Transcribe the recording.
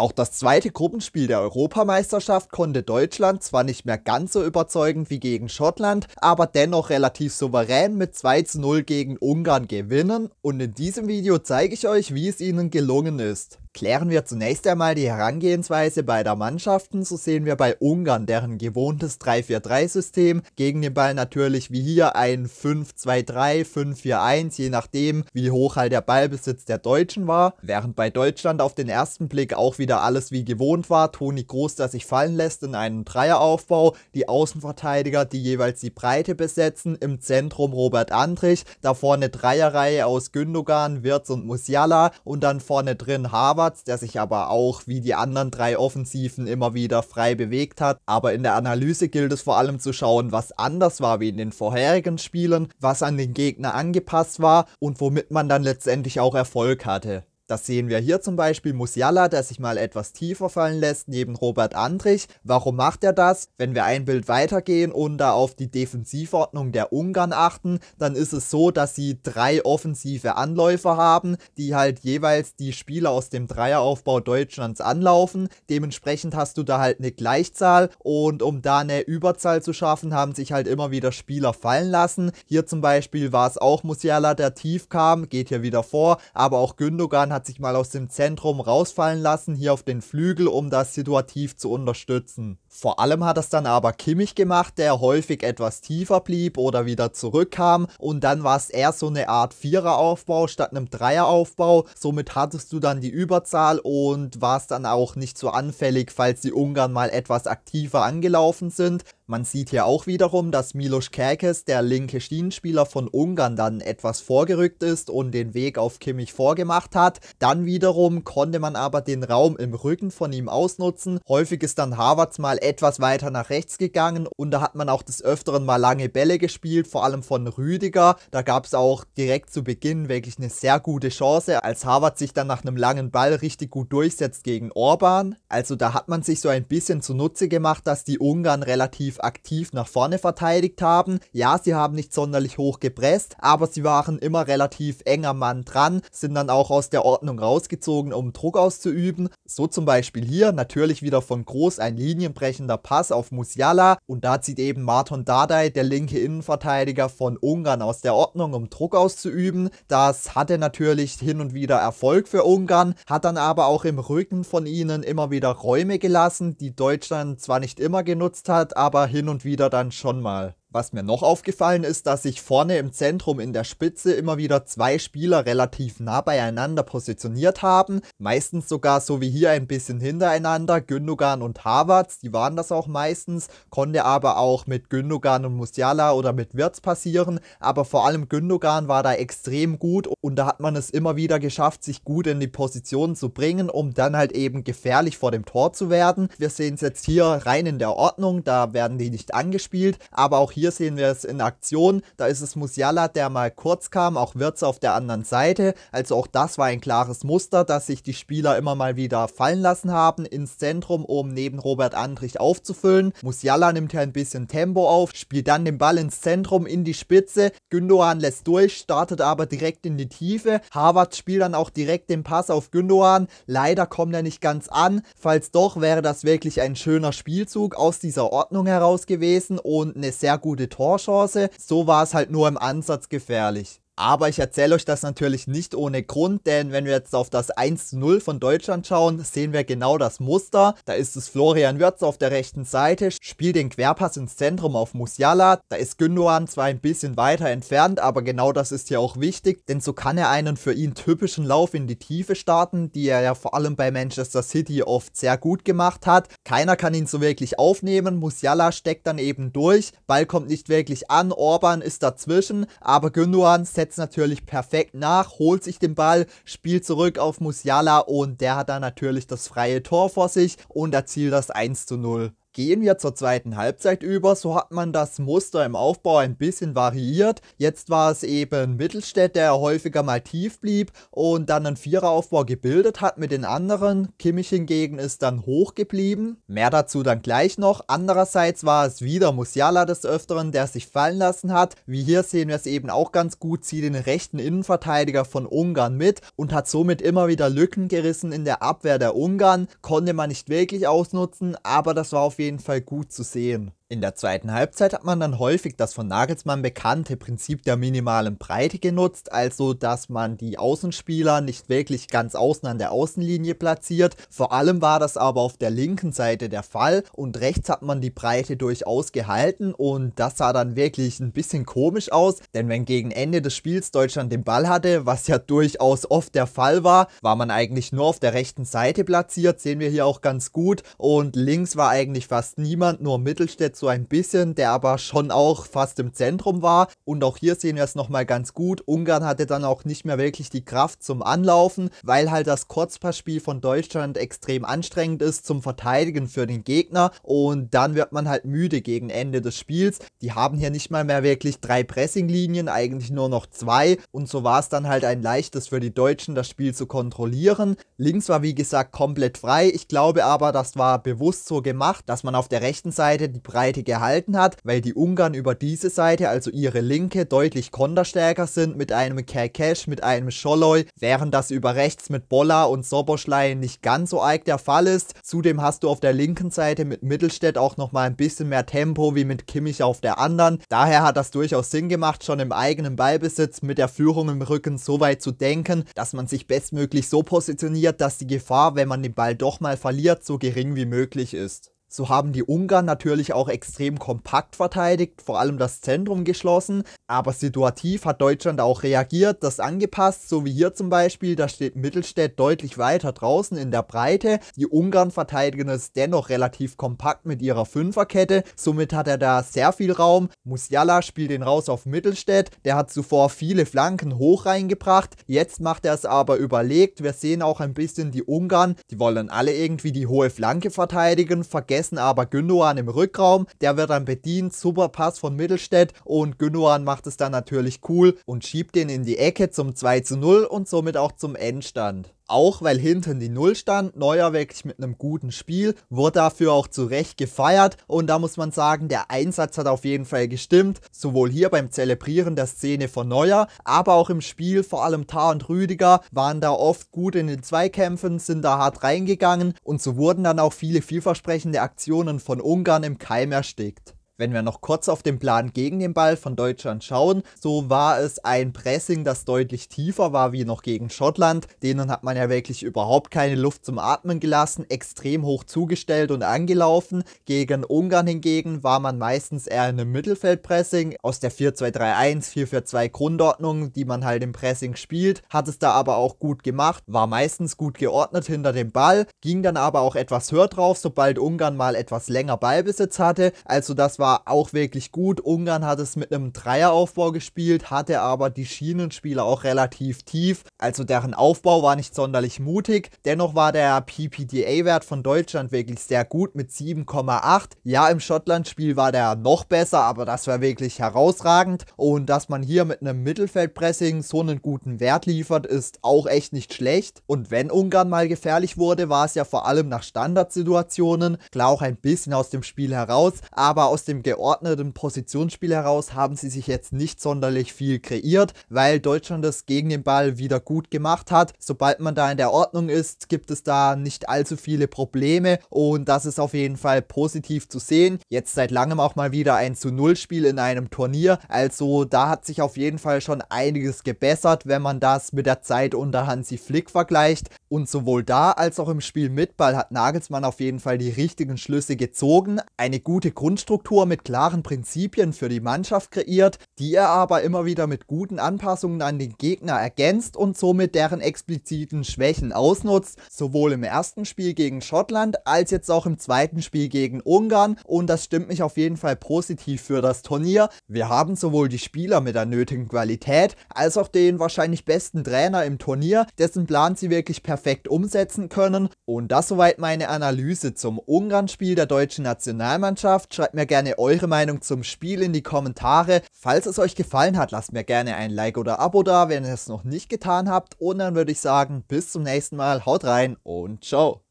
Auch das zweite Gruppenspiel der Europameisterschaft konnte Deutschland zwar nicht mehr ganz so überzeugend wie gegen Schottland, aber dennoch relativ souverän mit 2 zu 0 gegen Ungarn gewinnen und in diesem Video zeige ich euch, wie es ihnen gelungen ist. Klären wir zunächst einmal die Herangehensweise beider Mannschaften, so sehen wir bei Ungarn deren gewohntes 3-4-3-System, gegen den Ball natürlich wie hier ein 5-2-3, 5-4-1, je nachdem wie hoch halt der Ballbesitz der Deutschen war, während bei Deutschland auf den ersten Blick auch wieder alles wie gewohnt war, Toni Groß, der sich fallen lässt in einen Dreieraufbau, die Außenverteidiger, die jeweils die Breite besetzen, im Zentrum Robert Andrich, da vorne Dreierreihe aus Gündogan, Wirtz und Musiala und dann vorne drin Haver, Havertz, der sich aber auch wie die anderen drei Offensiven immer wieder frei bewegt hat. Aber in der Analyse gilt es vor allem zu schauen, was anders war wie in den vorherigen Spielen, was an den Gegner angepasst war und womit man dann letztendlich auch Erfolg hatte. Das sehen wir hier zum Beispiel Musiala, der sich mal etwas tiefer fallen lässt, neben Robert Andrich. Warum macht er das? Wenn wir ein Bild weitergehen und da auf die Defensivordnung der Ungarn achten, dann ist es so, dass sie drei offensive Anläufer haben, die halt jeweils die Spieler aus dem Dreieraufbau Deutschlands anlaufen. Dementsprechend hast du da halt eine Gleichzahl und um da eine Überzahl zu schaffen, haben sich halt immer wieder Spieler fallen lassen. Hier zum Beispiel war es auch Musiala, der tief kam, geht hier wieder vor, aber auch Gündogan hat hat sich mal aus dem Zentrum rausfallen lassen, hier auf den Flügel, um das situativ zu unterstützen. Vor allem hat das dann aber Kimmich gemacht, der häufig etwas tiefer blieb oder wieder zurückkam und dann war es eher so eine Art Viereraufbau statt einem Dreieraufbau. Somit hattest du dann die Überzahl und warst dann auch nicht so anfällig, falls die Ungarn mal etwas aktiver angelaufen sind. Man sieht hier auch wiederum, dass Milos Kerkes, der linke Schienenspieler von Ungarn, dann etwas vorgerückt ist und den Weg auf Kimmich vorgemacht hat. Dann wiederum konnte man aber den Raum im Rücken von ihm ausnutzen. Häufig ist dann Harvards mal etwas weiter nach rechts gegangen und da hat man auch des Öfteren mal lange Bälle gespielt, vor allem von Rüdiger. Da gab es auch direkt zu Beginn wirklich eine sehr gute Chance, als Harvard sich dann nach einem langen Ball richtig gut durchsetzt gegen Orban. Also da hat man sich so ein bisschen zunutze gemacht, dass die Ungarn relativ aktiv nach vorne verteidigt haben. Ja, sie haben nicht sonderlich hoch gepresst, aber sie waren immer relativ enger Mann dran, sind dann auch aus der Ordnung rausgezogen, um Druck auszuüben. So zum Beispiel hier, natürlich wieder von Groß ein linienbrechender Pass auf Musiala und da zieht eben Martin Dardai, der linke Innenverteidiger von Ungarn, aus der Ordnung, um Druck auszuüben. Das hatte natürlich hin und wieder Erfolg für Ungarn, hat dann aber auch im Rücken von ihnen immer wieder Räume gelassen, die Deutschland zwar nicht immer genutzt hat, aber hin und wieder dann schon mal. Was mir noch aufgefallen ist, dass sich vorne im Zentrum in der Spitze immer wieder zwei Spieler relativ nah beieinander positioniert haben, meistens sogar so wie hier ein bisschen hintereinander, Gündogan und Havertz, die waren das auch meistens, konnte aber auch mit Gündogan und Musiala oder mit Wirtz passieren, aber vor allem Gündogan war da extrem gut und da hat man es immer wieder geschafft, sich gut in die Position zu bringen, um dann halt eben gefährlich vor dem Tor zu werden. Wir sehen es jetzt hier rein in der Ordnung, da werden die nicht angespielt, aber auch hier hier sehen wir es in Aktion. Da ist es Musiala, der mal kurz kam, auch Wirtz auf der anderen Seite. Also auch das war ein klares Muster, dass sich die Spieler immer mal wieder fallen lassen haben ins Zentrum, um neben Robert Andrich aufzufüllen. Musiala nimmt hier ein bisschen Tempo auf, spielt dann den Ball ins Zentrum, in die Spitze. Gündogan lässt durch, startet aber direkt in die Tiefe. Harvard spielt dann auch direkt den Pass auf Gündogan. Leider kommt er nicht ganz an. Falls doch, wäre das wirklich ein schöner Spielzug aus dieser Ordnung heraus gewesen und eine sehr gute gute Torchance. So war es halt nur im Ansatz gefährlich. Aber ich erzähle euch das natürlich nicht ohne Grund, denn wenn wir jetzt auf das 1-0 von Deutschland schauen, sehen wir genau das Muster. Da ist es Florian Wirtz auf der rechten Seite, spielt den Querpass ins Zentrum auf Musiala. Da ist Gündogan zwar ein bisschen weiter entfernt, aber genau das ist ja auch wichtig, denn so kann er einen für ihn typischen Lauf in die Tiefe starten, die er ja vor allem bei Manchester City oft sehr gut gemacht hat. Keiner kann ihn so wirklich aufnehmen, Musiala steckt dann eben durch, Ball kommt nicht wirklich an, Orban ist dazwischen, aber Gündogan setzt jetzt natürlich perfekt nach, holt sich den Ball, spielt zurück auf Musiala und der hat dann natürlich das freie Tor vor sich und erzielt das 1 zu 0. Gehen wir zur zweiten Halbzeit über, so hat man das Muster im Aufbau ein bisschen variiert. Jetzt war es eben Mittelstädt, der häufiger mal tief blieb und dann einen Viereraufbau gebildet hat mit den anderen. Kimmich hingegen ist dann hoch geblieben. Mehr dazu dann gleich noch. Andererseits war es wieder Musiala des Öfteren, der sich fallen lassen hat. Wie hier sehen wir es eben auch ganz gut, zieht den rechten Innenverteidiger von Ungarn mit und hat somit immer wieder Lücken gerissen in der Abwehr der Ungarn. Konnte man nicht wirklich ausnutzen, aber das war auf jeden Fall gut zu sehen. In der zweiten Halbzeit hat man dann häufig das von Nagelsmann bekannte Prinzip der minimalen Breite genutzt, also dass man die Außenspieler nicht wirklich ganz außen an der Außenlinie platziert. Vor allem war das aber auf der linken Seite der Fall und rechts hat man die Breite durchaus gehalten und das sah dann wirklich ein bisschen komisch aus, denn wenn gegen Ende des Spiels Deutschland den Ball hatte, was ja durchaus oft der Fall war, war man eigentlich nur auf der rechten Seite platziert, sehen wir hier auch ganz gut und links war eigentlich fast niemand, nur Mittelstädt so ein bisschen, der aber schon auch fast im Zentrum war. Und auch hier sehen wir es nochmal ganz gut. Ungarn hatte dann auch nicht mehr wirklich die Kraft zum Anlaufen, weil halt das Kurzpassspiel von Deutschland extrem anstrengend ist zum Verteidigen für den Gegner. Und dann wird man halt müde gegen Ende des Spiels. Die haben hier nicht mal mehr wirklich drei Pressinglinien, eigentlich nur noch zwei. Und so war es dann halt ein leichtes für die Deutschen, das Spiel zu kontrollieren. Links war wie gesagt komplett frei. Ich glaube aber, das war bewusst so gemacht, dass man auf der rechten Seite die Preise Seite gehalten hat, weil die Ungarn über diese Seite, also ihre linke, deutlich konterstärker sind mit einem Kerkesch, mit einem Scholloy, während das über rechts mit Bolla und Soboschlei nicht ganz so arg der Fall ist. Zudem hast du auf der linken Seite mit Mittelstädt auch nochmal ein bisschen mehr Tempo wie mit Kimmich auf der anderen. Daher hat das durchaus Sinn gemacht, schon im eigenen Ballbesitz mit der Führung im Rücken so weit zu denken, dass man sich bestmöglich so positioniert, dass die Gefahr, wenn man den Ball doch mal verliert, so gering wie möglich ist. So haben die Ungarn natürlich auch extrem kompakt verteidigt, vor allem das Zentrum geschlossen, aber situativ hat Deutschland auch reagiert, das angepasst, so wie hier zum Beispiel, da steht Mittelstädt deutlich weiter draußen in der Breite, die Ungarn verteidigen es dennoch relativ kompakt mit ihrer Fünferkette, somit hat er da sehr viel Raum, Musiala spielt den raus auf Mittelstädt, der hat zuvor viele Flanken hoch reingebracht, jetzt macht er es aber überlegt, wir sehen auch ein bisschen die Ungarn, die wollen alle irgendwie die hohe Flanke verteidigen, vergessen vergessen aber Gündogan im Rückraum. Der wird dann bedient. Super Pass von Mittelstädt. Und Gündogan macht es dann natürlich cool und schiebt den in die Ecke zum 2 zu 0 und somit auch zum Endstand auch weil hinten die Null stand. Neuer wirklich mit einem guten Spiel, wurde dafür auch zu Recht gefeiert und da muss man sagen, der Einsatz hat auf jeden Fall gestimmt, sowohl hier beim Zelebrieren der Szene von Neuer, aber auch im Spiel, vor allem Tar und Rüdiger waren da oft gut in den Zweikämpfen, sind da hart reingegangen und so wurden dann auch viele vielversprechende Aktionen von Ungarn im Keim erstickt. Wenn wir noch kurz auf den Plan gegen den Ball von Deutschland schauen, so war es ein Pressing, das deutlich tiefer war wie noch gegen Schottland. Denen hat man ja wirklich überhaupt keine Luft zum Atmen gelassen, extrem hoch zugestellt und angelaufen. Gegen Ungarn hingegen war man meistens eher in einem Mittelfeldpressing aus der 4-2-3-1, 4-4-2 Grundordnung, die man halt im Pressing spielt, hat es da aber auch gut gemacht, war meistens gut geordnet hinter dem Ball, ging dann aber auch etwas höher drauf, sobald Ungarn mal etwas länger Ballbesitz hatte. Also das war war auch wirklich gut. Ungarn hat es mit einem Dreieraufbau gespielt, hatte aber die Schienenspieler auch relativ tief. Also deren Aufbau war nicht sonderlich mutig. Dennoch war der PPDA-Wert von Deutschland wirklich sehr gut mit 7,8. Ja, im Schottland-Spiel war der noch besser, aber das war wirklich herausragend. Und dass man hier mit einem Mittelfeldpressing so einen guten Wert liefert, ist auch echt nicht schlecht. Und wenn Ungarn mal gefährlich wurde, war es ja vor allem nach Standardsituationen. Klar auch ein bisschen aus dem Spiel heraus, aber aus dem geordneten Positionsspiel heraus haben sie sich jetzt nicht sonderlich viel kreiert, weil Deutschland das gegen den Ball wieder gut gemacht hat. Sobald man da in der Ordnung ist, gibt es da nicht allzu viele Probleme und das ist auf jeden Fall positiv zu sehen. Jetzt seit langem auch mal wieder ein zu Null Spiel in einem Turnier, also da hat sich auf jeden Fall schon einiges gebessert, wenn man das mit der Zeit unter Hansi Flick vergleicht und sowohl da als auch im Spiel mit Ball hat Nagelsmann auf jeden Fall die richtigen Schlüsse gezogen. Eine gute Grundstruktur Neuer mit klaren Prinzipien für die Mannschaft kreiert, die er aber immer wieder mit guten Anpassungen an den Gegner ergänzt und somit deren expliziten Schwächen ausnutzt, sowohl im ersten Spiel gegen Schottland als jetzt auch im zweiten Spiel gegen Ungarn und das stimmt mich auf jeden Fall positiv für das Turnier. Wir haben sowohl die Spieler mit der nötigen Qualität als auch den wahrscheinlich besten Trainer im Turnier, dessen Plan sie wirklich perfekt umsetzen können und das soweit meine Analyse zum Ungarn-Spiel der deutschen Nationalmannschaft. Schreibt mir gerne gerne eure Meinung zum Spiel in die Kommentare. Falls es euch gefallen hat, lasst mir gerne ein Like oder Abo da, wenn ihr es noch nicht getan habt. Und dann würde ich sagen, bis zum nächsten Mal, haut rein und ciao.